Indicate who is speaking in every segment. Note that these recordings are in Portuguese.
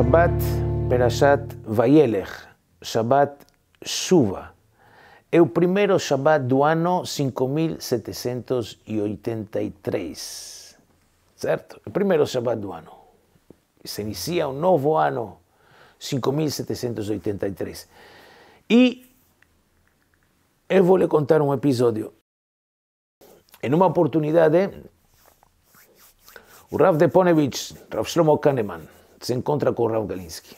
Speaker 1: Shabbat Perashat Vayelech, Shabbat Shuva. El primero Shabbat do año 5783. ¿cierto? El primero Shabbat do año, Se inicia un nuevo año, 5783. y yo voy a contar un episodio. En una oportunidad, o De Ponevich, Rav Shlomo Kahneman, se encontra com Rav Galinsky,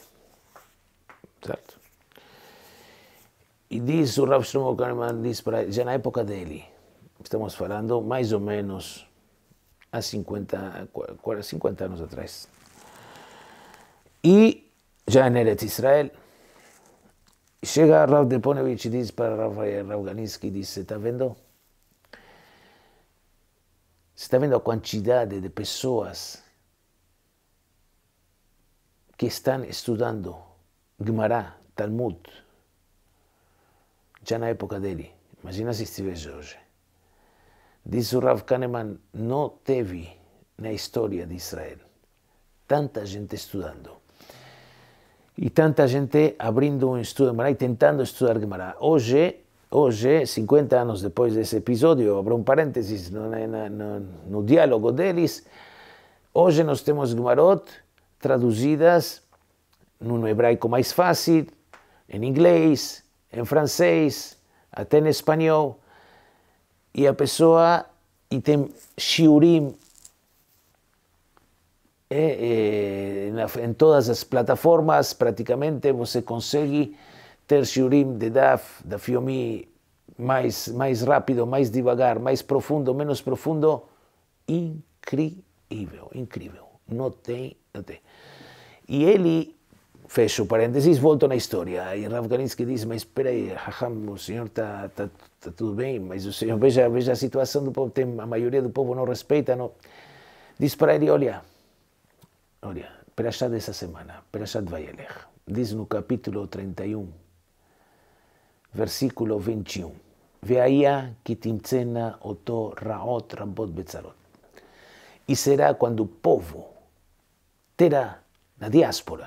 Speaker 1: certo? E diz o Rav Shlomo Kahneman, diz para ele, já na época dele, estamos falando mais ou menos há 50, 50 anos atrás. E já em Eretz Israel, chega Rav Deponovich e diz para Rav, Rav Ganinsky, diz, você está vendo? Você está vendo a quantidade de pessoas que estão estudando Gemara, Talmud, já na época dele. Imagina se estivesse hoje. Diz o Rav Kahneman, não teve na história de Israel tanta gente estudando e tanta gente abrindo um estudo de Gemara e tentando estudar Gemara. Hoje, hoje, 50 anos depois desse episódio, abro um parênteses no, no, no, no diálogo deles, hoje nós temos Gemarot traduzidas no hebraico mais fácil, em inglês, em francês, até em espanhol. E a pessoa e tem shiurim é, é, em todas as plataformas, praticamente você consegue ter shiurim de DAF, da Fiomi, mais, mais rápido, mais devagar, mais profundo, menos profundo. Incrível, incrível não tem, não tem. E ele, fecho parênteses, volto na história. E Rav Kaninsky diz, mas espera aí, o senhor está tá, tá tudo bem, mas o senhor veja, veja a situação do povo, tem, a maioria do povo não respeita, não... Diz para ele, olha, olha, Perashat dessa semana, Perashat Vayelech, diz no capítulo 31, versículo 21, Veia que oto raot rabot bezarot E será quando o povo tera la diaspora,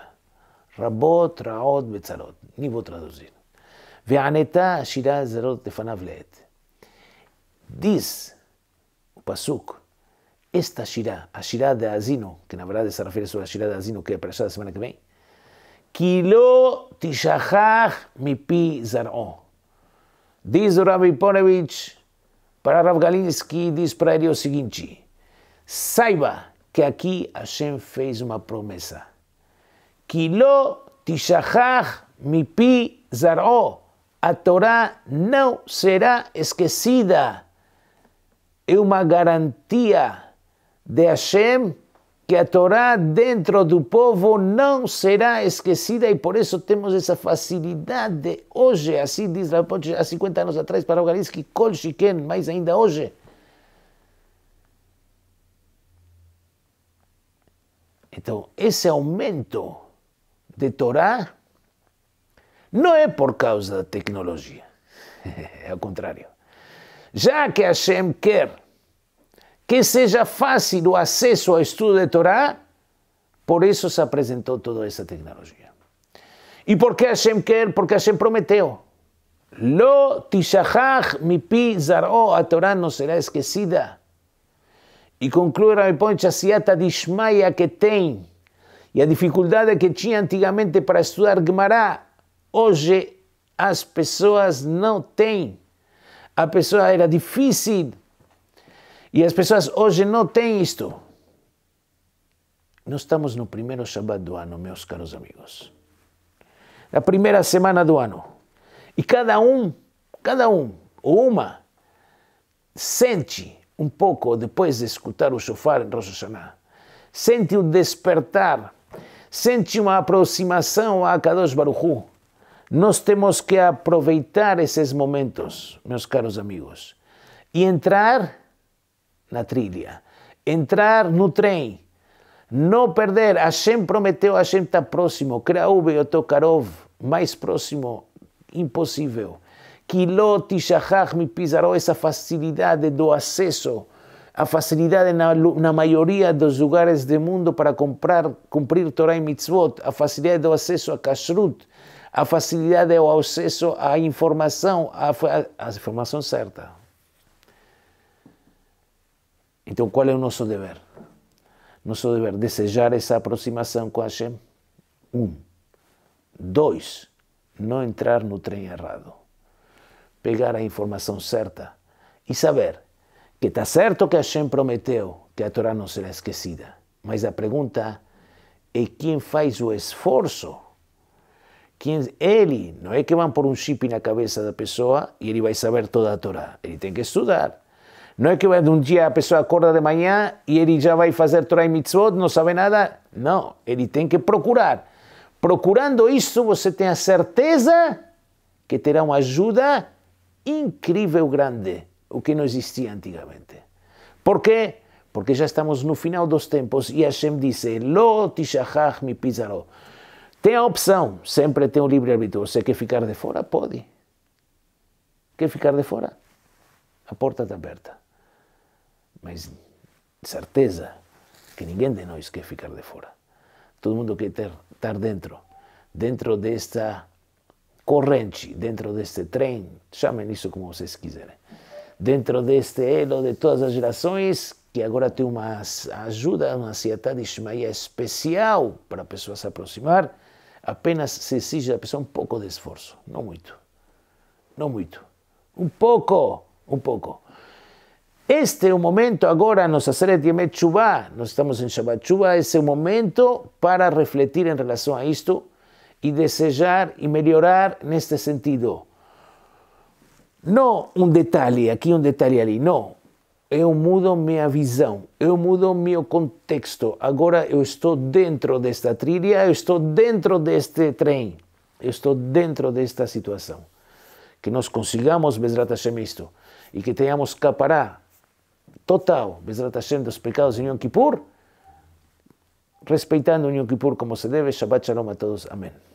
Speaker 1: רבות רעות בצרות, ניבות רדוזין. וענתה שירה זרות לפניו לעת. This, pasuk, esta shirá, a shirá de Azino, que en verdad se refiere sobre la shirá de Azino, que para allá la semana que viene, Kilo tishajaj mi pi zaró. Diz Rabbi Ponevich para Rav Galinsky, diz para Elio Siginchi. Saiba que aqui Hashem fez uma promessa. Kilo tishachach mipi zaró. A Torá não será esquecida. É uma garantia de Hashem que a Torá dentro do povo não será esquecida e por isso temos essa facilidade hoje, assim diz Rapote há 50 anos atrás para o Galinsky, Kol Shiken, mais ainda hoje, Entonces, ese aumento de Torah no es por causa de tecnología, al contrario. Ya que Hashem quer que sea fácil el acceso al estudio de Torah, por eso se presentó toda esa tecnología. ¿Y por qué Hashem quer? Porque Hashem prometió, Lo tishachach mi pi zaró, a Torá no será esquecida. e conclui Ramipont a Siata Dishmaya que tem e a dificuldade que tinha antigamente para estudar Gemara, hoje as pessoas não têm. A pessoa era difícil e as pessoas hoje não têm isto. Nós estamos no primeiro Shabbat do ano, meus caros amigos. Na primeira semana do ano. E cada um, cada um, ou uma, sente um pouco depois de escutar o shofar em Rosh Hashanah. Sente o despertar, sente uma aproximação a Kadosh Baruch Hu. Nós temos que aproveitar esses momentos, meus caros amigos, e entrar na trilha, entrar no trem, não perder. Hashem prometeu, Hashem está próximo. Kraube Otokarov, mais próximo, impossível. Kiloti mi Pizarro, essa facilidade do acesso, a facilidade na, na maioria dos lugares do mundo para comprar, cumprir Torah e Mitzvot, a facilidade do acesso a Kashrut, a facilidade do acesso à informação, à, informação certa. Então, qual é o nosso dever? Nosso dever é desejar essa aproximação com Hashem. Um. Dois, não entrar no trem errado pegar a informação certa e saber que está certo que Hashem prometeu que a Torá não será esquecida, mas a pergunta é quem faz o esforço. Quem, ele, não é que vão por um chip na cabeça da pessoa e ele vai saber toda a Torá. Ele tem que estudar. Não é que de um dia a pessoa acorda de manhã e ele já vai fazer Torá e Mitzvot, não sabe nada. Não, ele tem que procurar. Procurando isso, você tem a certeza que terá uma ajuda incrível grande, o que não existia antigamente. Por quê? Porque já estamos no final dos tempos e Hashem disse: Lo tishachach mi pizaró. Tem a opção, sempre tem o livre-arbítrio. Você quer ficar de fora? Pode. Quer ficar de fora? A porta está aberta. Mas certeza que ninguém de nós quer ficar de fora. Todo mundo quer ter, estar dentro, dentro desta corrente dentro deste trem, chamem isso como vocês quiserem, dentro deste elo de todas as gerações, que agora tem uma ajuda, uma certa desmaia especial para a pessoa se aproximar, apenas se exige da pessoa um pouco de esforço, não muito. Não muito. Um pouco, um pouco. Este é o momento agora, nossa série de Yemet nós estamos em Shabbat Chubá, esse é o momento para refletir em relação a isto, e desejar e melhorar neste sentido. Não um detalhe aqui, um detalhe ali, não. Eu mudo minha visão, eu mudo meu contexto. Agora eu estou dentro desta trilha, eu estou dentro deste trem, eu estou dentro desta situação. Que nós consigamos, Bezrat Hashem, isto. E que tenhamos capará total, Bezrat Hashem, dos pecados em Yom Kippur respetando Yom Kippur como se debe. Shabbat Shalom a todos. Amén.